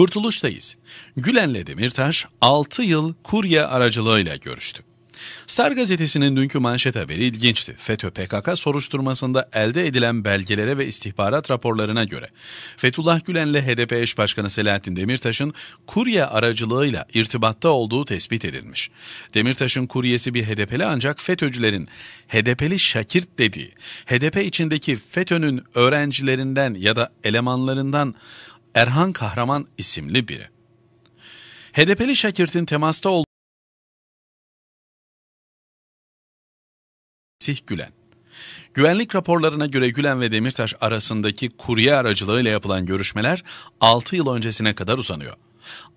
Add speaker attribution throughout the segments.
Speaker 1: Kurtuluş'tayız. Gülen'le Demirtaş 6 yıl kurye aracılığıyla görüştü. Star gazetesinin dünkü manşet haberi ilginçti. FETÖ PKK soruşturmasında elde edilen belgelere ve istihbarat raporlarına göre Fethullah Gülen'le HDP eş başkanı Selahattin Demirtaş'ın kurye aracılığıyla irtibatta olduğu tespit edilmiş. Demirtaş'ın kuryesi bir HDP'li ancak FETÖ'cülerin HDP'li Şakirt dediği, HDP içindeki FETÖ'nün öğrencilerinden ya da elemanlarından Erhan Kahraman isimli biri. HDP'li Şakirt'in temasta olduğu Sih Gülen. Güvenlik raporlarına göre Gülen ve Demirtaş arasındaki kurye aracılığıyla yapılan görüşmeler 6 yıl öncesine kadar uzanıyor.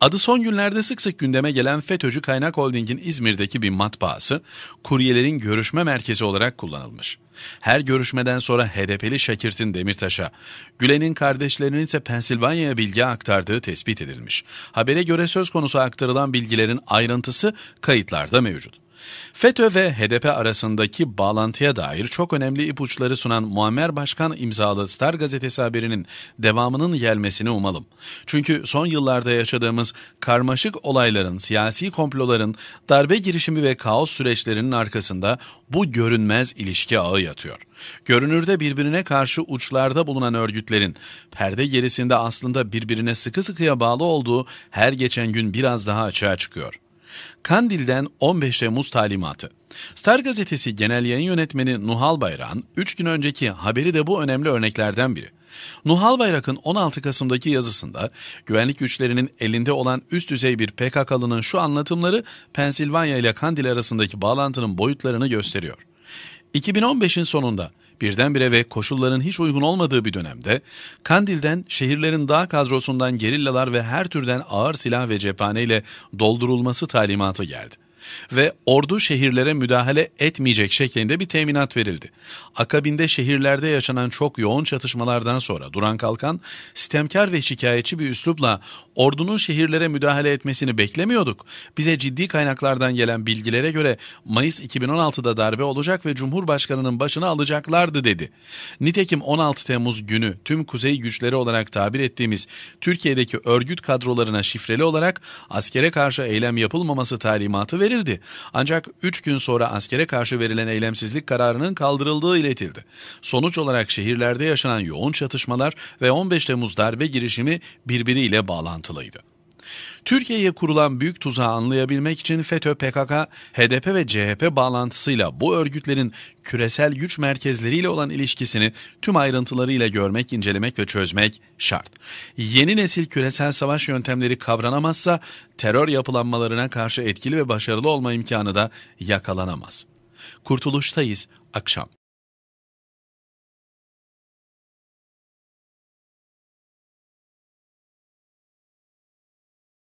Speaker 1: Adı son günlerde sık sık gündeme gelen FETÖ'cü Kaynak Holding'in İzmir'deki bir matbaası, kuryelerin görüşme merkezi olarak kullanılmış. Her görüşmeden sonra HDP'li Şakirt'in Demirtaş'a, Gülen'in kardeşlerinin ise Pensilvanya'ya bilgi aktardığı tespit edilmiş. Habere göre söz konusu aktarılan bilgilerin ayrıntısı kayıtlarda mevcut. FETÖ ve HDP arasındaki bağlantıya dair çok önemli ipuçları sunan Muammer Başkan imzalı Star gazetesi haberinin devamının gelmesini umalım. Çünkü son yıllarda yaşadığımız karmaşık olayların, siyasi komploların, darbe girişimi ve kaos süreçlerinin arkasında bu görünmez ilişki ağı yatıyor. Görünürde birbirine karşı uçlarda bulunan örgütlerin perde gerisinde aslında birbirine sıkı sıkıya bağlı olduğu her geçen gün biraz daha açığa çıkıyor. Kandil'den 15 Temmuz talimatı. Star gazetesi genel yayın yönetmeni Nuhal Bayrak'ın 3 gün önceki haberi de bu önemli örneklerden biri. Nuhal Bayrak'ın 16 Kasım'daki yazısında güvenlik güçlerinin elinde olan üst düzey bir PKK'lının şu anlatımları Pensilvanya ile Kandil arasındaki bağlantının boyutlarını gösteriyor. 2015'in sonunda birdenbire ve koşulların hiç uygun olmadığı bir dönemde Kandil'den şehirlerin dağ kadrosundan gerillalar ve her türden ağır silah ve cephaneyle doldurulması talimatı geldi ve ordu şehirlere müdahale etmeyecek şeklinde bir teminat verildi. Akabinde şehirlerde yaşanan çok yoğun çatışmalardan sonra Duran Kalkan sistemkar ve şikayetçi bir üslupla ordunun şehirlere müdahale etmesini beklemiyorduk. Bize ciddi kaynaklardan gelen bilgilere göre Mayıs 2016'da darbe olacak ve Cumhurbaşkanı'nın başına alacaklardı dedi. Nitekim 16 Temmuz günü tüm kuzey güçleri olarak tabir ettiğimiz Türkiye'deki örgüt kadrolarına şifreli olarak askere karşı eylem yapılmaması talimatı verildi verildi. Ancak 3 gün sonra askere karşı verilen eylemsizlik kararının kaldırıldığı iletildi. Sonuç olarak şehirlerde yaşanan yoğun çatışmalar ve 15 Temmuz darbe girişimi birbiriyle bağlantılıydı. Türkiye'ye kurulan büyük tuzağı anlayabilmek için FETÖ, PKK, HDP ve CHP bağlantısıyla bu örgütlerin küresel güç merkezleriyle olan ilişkisini tüm ayrıntılarıyla görmek, incelemek ve çözmek şart. Yeni nesil küresel savaş yöntemleri kavranamazsa terör yapılanmalarına karşı etkili ve başarılı olma imkanı da yakalanamaz. Kurtuluştayız akşam.